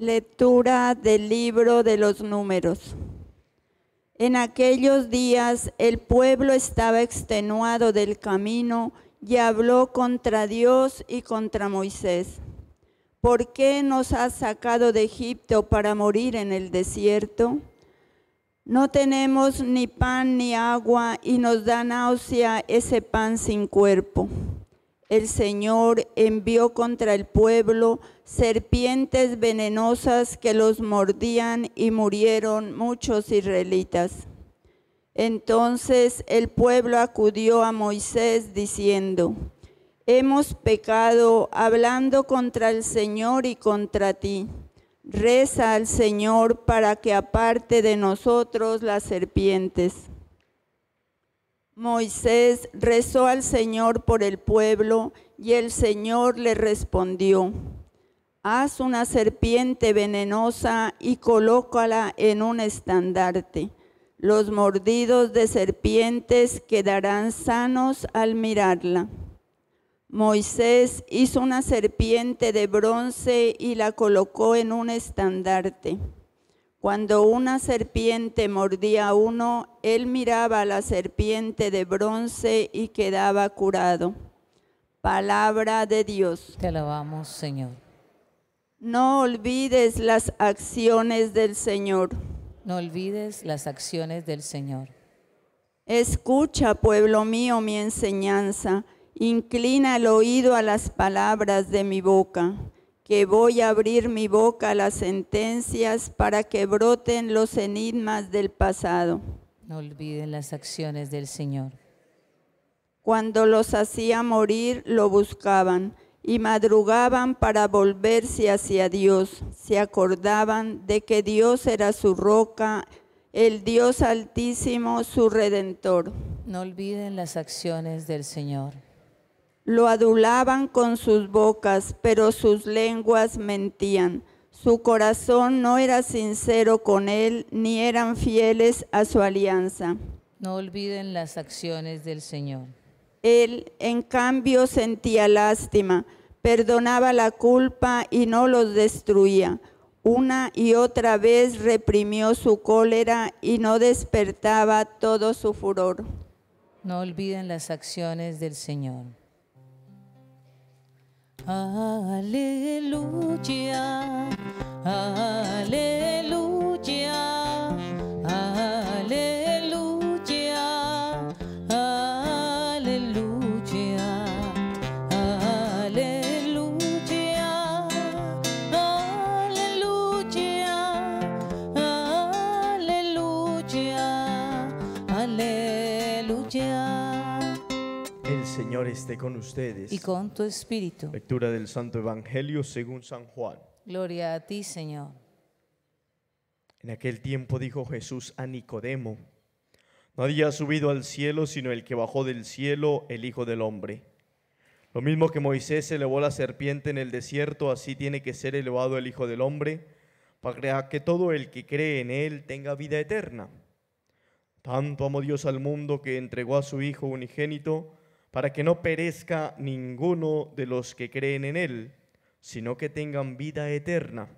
Lectura del libro de los números. En aquellos días el pueblo estaba extenuado del camino y habló contra Dios y contra Moisés. ¿Por qué nos has sacado de Egipto para morir en el desierto? No tenemos ni pan ni agua y nos da náusea ese pan sin cuerpo el Señor envió contra el pueblo serpientes venenosas que los mordían y murieron muchos israelitas. Entonces el pueblo acudió a Moisés diciendo, Hemos pecado hablando contra el Señor y contra ti. Reza al Señor para que aparte de nosotros las serpientes. Moisés rezó al Señor por el pueblo y el Señor le respondió, haz una serpiente venenosa y colócala en un estandarte. Los mordidos de serpientes quedarán sanos al mirarla. Moisés hizo una serpiente de bronce y la colocó en un estandarte. Cuando una serpiente mordía a uno, él miraba a la serpiente de bronce y quedaba curado. Palabra de Dios. Te alabamos, Señor. No olvides las acciones del Señor. No olvides las acciones del Señor. Escucha, pueblo mío, mi enseñanza. Inclina el oído a las palabras de mi boca que voy a abrir mi boca a las sentencias para que broten los enigmas del pasado. No olviden las acciones del Señor. Cuando los hacía morir, lo buscaban y madrugaban para volverse hacia Dios. Se acordaban de que Dios era su roca, el Dios altísimo, su redentor. No olviden las acciones del Señor. Lo adulaban con sus bocas, pero sus lenguas mentían. Su corazón no era sincero con él, ni eran fieles a su alianza. No olviden las acciones del Señor. Él, en cambio, sentía lástima, perdonaba la culpa y no los destruía. Una y otra vez reprimió su cólera y no despertaba todo su furor. No olviden las acciones del Señor. Aleluya, aleluya. Señor esté con ustedes. Y con tu espíritu. Lectura del Santo Evangelio según San Juan. Gloria a ti, Señor. En aquel tiempo dijo Jesús a Nicodemo, Nadie ha subido al cielo sino el que bajó del cielo, el Hijo del Hombre. Lo mismo que Moisés elevó la serpiente en el desierto, así tiene que ser elevado el Hijo del Hombre, para que todo el que cree en él tenga vida eterna. Tanto amó Dios al mundo que entregó a su Hijo unigénito, para que no perezca ninguno de los que creen en Él, sino que tengan vida eterna.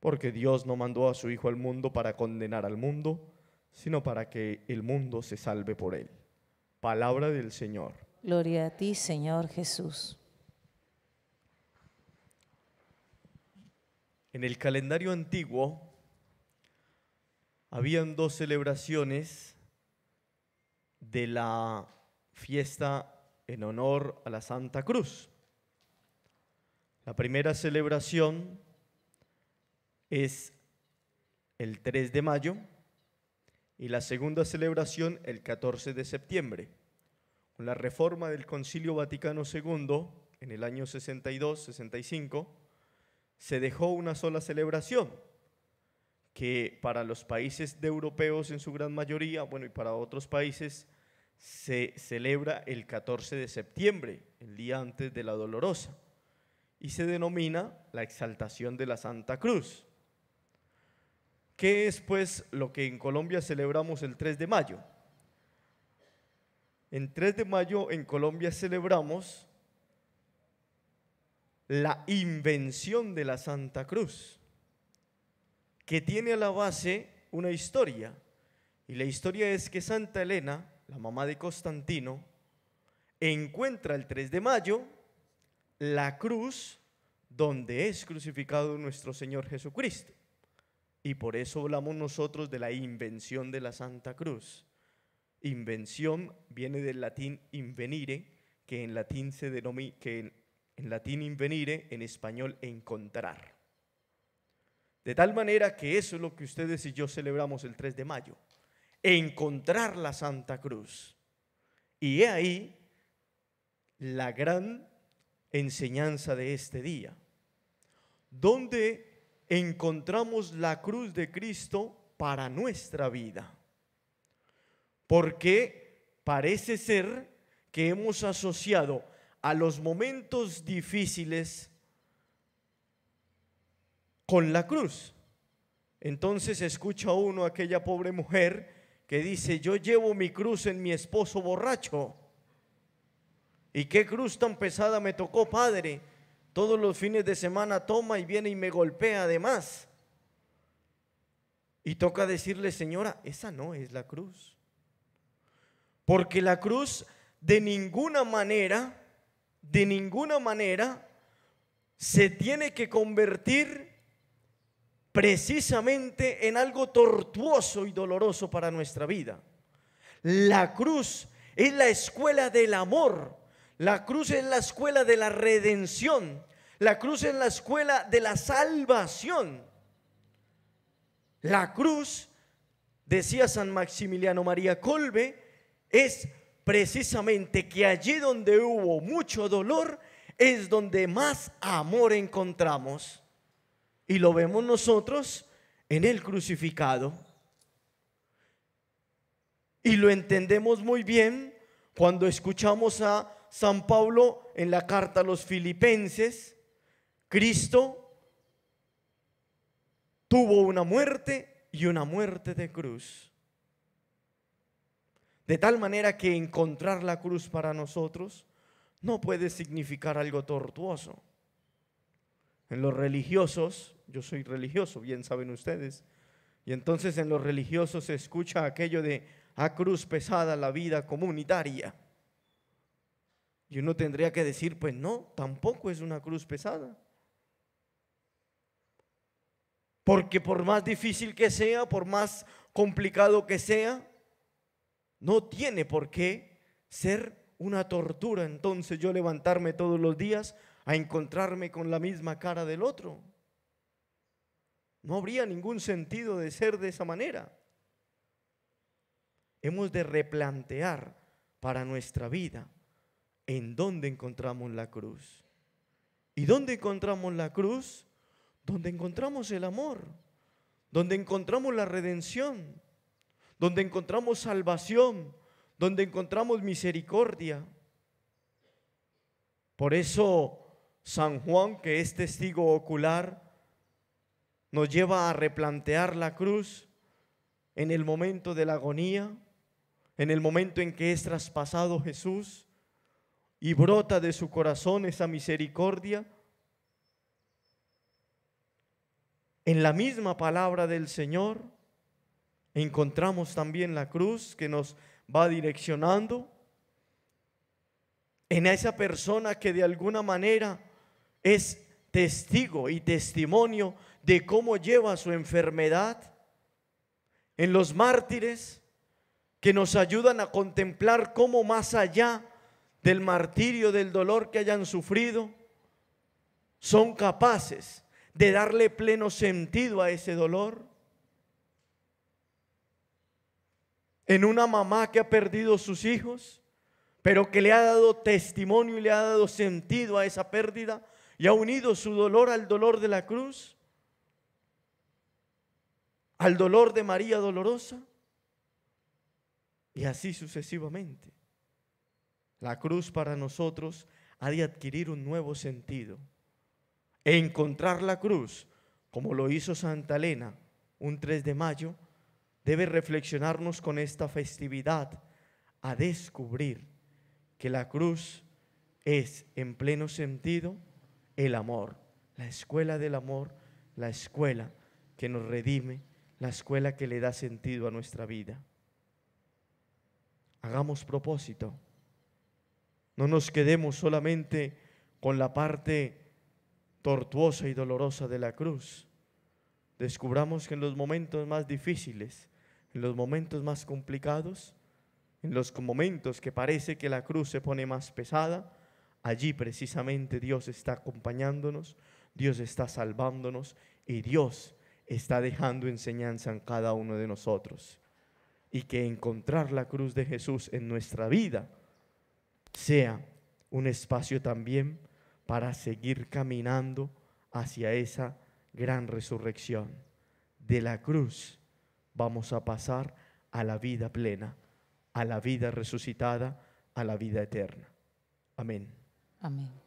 Porque Dios no mandó a su Hijo al mundo para condenar al mundo, sino para que el mundo se salve por Él. Palabra del Señor. Gloria a ti, Señor Jesús. En el calendario antiguo habían dos celebraciones de la fiesta en honor a la Santa Cruz. La primera celebración es el 3 de mayo y la segunda celebración el 14 de septiembre. Con la reforma del Concilio Vaticano II en el año 62-65 se dejó una sola celebración que para los países de europeos en su gran mayoría, bueno, y para otros países se celebra el 14 de septiembre, el día antes de la Dolorosa, y se denomina la exaltación de la Santa Cruz. ¿Qué es pues lo que en Colombia celebramos el 3 de mayo? En 3 de mayo en Colombia celebramos la invención de la Santa Cruz, que tiene a la base una historia. Y la historia es que Santa Elena la mamá de Constantino, encuentra el 3 de mayo la cruz donde es crucificado nuestro Señor Jesucristo. Y por eso hablamos nosotros de la invención de la Santa Cruz. Invención viene del latín invenire, que en latín se denomina, que en, latín invenire, en español encontrar. De tal manera que eso es lo que ustedes y yo celebramos el 3 de mayo e encontrar la Santa Cruz. Y he ahí la gran enseñanza de este día, donde encontramos la cruz de Cristo para nuestra vida. Porque parece ser que hemos asociado a los momentos difíciles con la cruz. Entonces escucha uno a aquella pobre mujer que dice, yo llevo mi cruz en mi esposo borracho. ¿Y qué cruz tan pesada me tocó, padre? Todos los fines de semana toma y viene y me golpea además. Y toca decirle, señora, esa no es la cruz. Porque la cruz de ninguna manera, de ninguna manera, se tiene que convertir precisamente en algo tortuoso y doloroso para nuestra vida. La cruz es la escuela del amor, la cruz es la escuela de la redención, la cruz es la escuela de la salvación. La cruz, decía San Maximiliano María Colbe, es precisamente que allí donde hubo mucho dolor es donde más amor encontramos. Y lo vemos nosotros en el crucificado. Y lo entendemos muy bien cuando escuchamos a San Pablo en la carta a los filipenses. Cristo tuvo una muerte y una muerte de cruz. De tal manera que encontrar la cruz para nosotros no puede significar algo tortuoso. En los religiosos yo soy religioso, bien saben ustedes. Y entonces en los religiosos se escucha aquello de a ah, cruz pesada la vida comunitaria. Y uno tendría que decir, pues no, tampoco es una cruz pesada. Porque por más difícil que sea, por más complicado que sea, no tiene por qué ser una tortura entonces yo levantarme todos los días a encontrarme con la misma cara del otro. No habría ningún sentido de ser de esa manera. Hemos de replantear para nuestra vida en dónde encontramos la cruz. ¿Y dónde encontramos la cruz? Donde encontramos el amor, donde encontramos la redención, donde encontramos salvación, donde encontramos misericordia. Por eso San Juan, que es testigo ocular, nos lleva a replantear la cruz en el momento de la agonía, en el momento en que es traspasado Jesús y brota de su corazón esa misericordia. En la misma palabra del Señor encontramos también la cruz que nos va direccionando en esa persona que de alguna manera es testigo y testimonio de cómo lleva su enfermedad, en los mártires que nos ayudan a contemplar cómo más allá del martirio, del dolor que hayan sufrido, son capaces de darle pleno sentido a ese dolor. En una mamá que ha perdido sus hijos, pero que le ha dado testimonio y le ha dado sentido a esa pérdida, y ha unido su dolor al dolor de la cruz, al dolor de María dolorosa, y así sucesivamente. La cruz para nosotros ha de adquirir un nuevo sentido. E encontrar la cruz, como lo hizo Santa Elena un 3 de mayo, debe reflexionarnos con esta festividad a descubrir que la cruz es en pleno sentido el amor, la escuela del amor, la escuela que nos redime, la escuela que le da sentido a nuestra vida. Hagamos propósito. No nos quedemos solamente con la parte tortuosa y dolorosa de la cruz. Descubramos que en los momentos más difíciles, en los momentos más complicados, en los momentos que parece que la cruz se pone más pesada, Allí precisamente Dios está acompañándonos, Dios está salvándonos y Dios está dejando enseñanza en cada uno de nosotros. Y que encontrar la cruz de Jesús en nuestra vida sea un espacio también para seguir caminando hacia esa gran resurrección. De la cruz vamos a pasar a la vida plena, a la vida resucitada, a la vida eterna. Amén. Amém.